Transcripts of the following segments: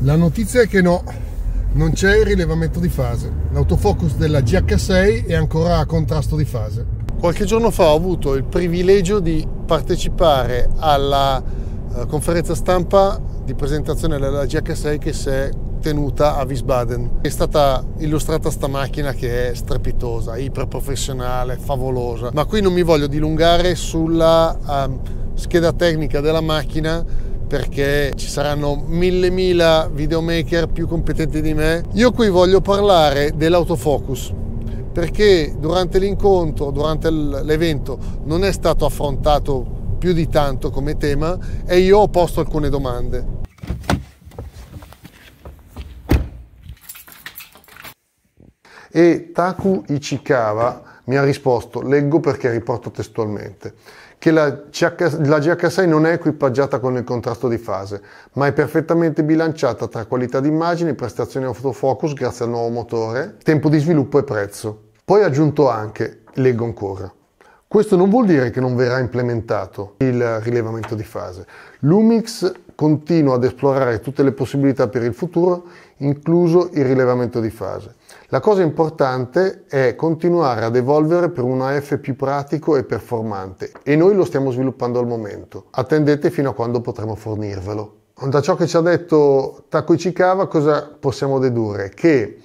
La notizia è che no, non c'è il rilevamento di fase. L'autofocus della GH6 è ancora a contrasto di fase. Qualche giorno fa ho avuto il privilegio di partecipare alla eh, conferenza stampa di presentazione della GH6 che si è tenuta a Wiesbaden. È stata illustrata sta macchina che è strepitosa, iperprofessionale, favolosa, ma qui non mi voglio dilungare sulla um, scheda tecnica della macchina perché ci saranno mille mila videomaker più competenti di me. Io qui voglio parlare dell'autofocus perché durante l'incontro, durante l'evento non è stato affrontato più di tanto come tema e io ho posto alcune domande. E Taku Ichikawa mi ha risposto, leggo perché riporto testualmente, che la, CH, la GH6 non è equipaggiata con il contrasto di fase, ma è perfettamente bilanciata tra qualità d'immagine, immagine, prestazioni autofocus grazie al nuovo motore, tempo di sviluppo e prezzo. Poi ha aggiunto anche, leggo ancora, questo non vuol dire che non verrà implementato il rilevamento di fase. Lumix continua ad esplorare tutte le possibilità per il futuro, incluso il rilevamento di fase. La cosa importante è continuare ad evolvere per un AF più pratico e performante e noi lo stiamo sviluppando al momento. Attendete fino a quando potremo fornirvelo. Da ciò che ci ha detto Taco Ichikawa cosa possiamo dedurre? Che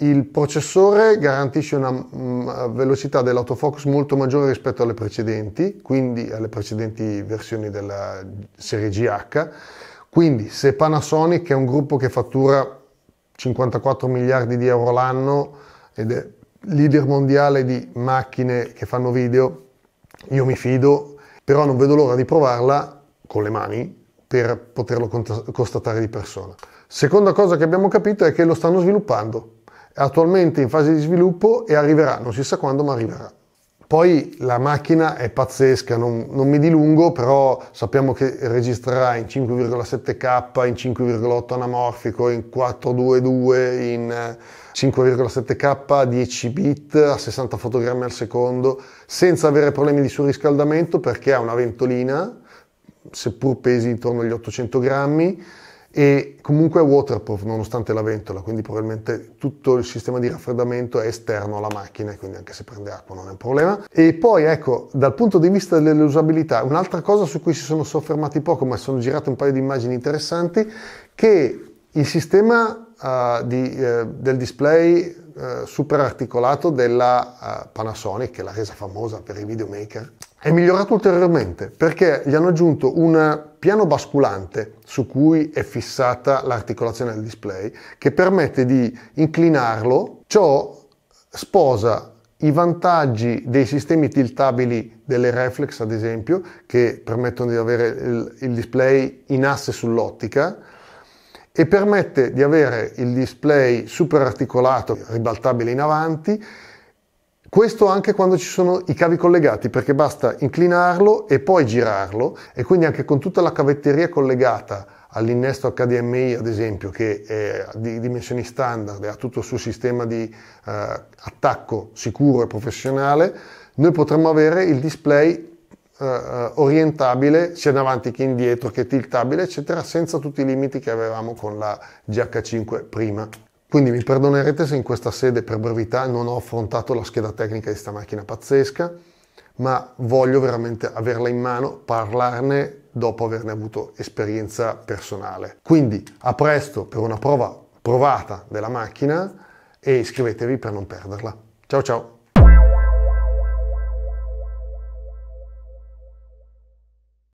il processore garantisce una mm, velocità dell'autofocus molto maggiore rispetto alle precedenti, quindi alle precedenti versioni della serie GH. Quindi se Panasonic è un gruppo che fattura 54 miliardi di euro l'anno ed è leader mondiale di macchine che fanno video, io mi fido, però non vedo l'ora di provarla con le mani per poterlo constatare di persona. Seconda cosa che abbiamo capito è che lo stanno sviluppando, è attualmente in fase di sviluppo e arriverà, non si sa quando, ma arriverà. Poi la macchina è pazzesca, non, non mi dilungo, però sappiamo che registrerà in 5,7K, in 5,8 anamorfico, in 422, in 5,7K, eh, 10 bit, a 60 fotogrammi al secondo, senza avere problemi di surriscaldamento perché ha una ventolina, seppur pesi intorno agli 800 grammi, e comunque è waterproof nonostante la ventola, quindi probabilmente tutto il sistema di raffreddamento è esterno alla macchina, quindi anche se prende acqua non è un problema. E poi ecco, dal punto di vista dell'usabilità, un'altra cosa su cui si sono soffermati poco, ma sono girate un paio di immagini interessanti, che il sistema uh, di, uh, del display uh, super articolato della Panasonic, che l'ha resa famosa per i videomaker, è migliorato ulteriormente perché gli hanno aggiunto un piano basculante su cui è fissata l'articolazione del display che permette di inclinarlo, ciò sposa i vantaggi dei sistemi tiltabili delle reflex ad esempio che permettono di avere il, il display in asse sull'ottica e permette di avere il display super articolato ribaltabile in avanti questo anche quando ci sono i cavi collegati, perché basta inclinarlo e poi girarlo e quindi anche con tutta la cavetteria collegata all'innesto HDMI, ad esempio, che è di dimensioni standard e ha tutto il suo sistema di eh, attacco sicuro e professionale, noi potremmo avere il display eh, eh orientabile sia in avanti che indietro, che tiltabile, eccetera, senza tutti i limiti che avevamo con la GH5 prima. Quindi mi perdonerete se in questa sede per brevità non ho affrontato la scheda tecnica di questa macchina pazzesca, ma voglio veramente averla in mano, parlarne dopo averne avuto esperienza personale. Quindi a presto per una prova provata della macchina e iscrivetevi per non perderla. Ciao ciao!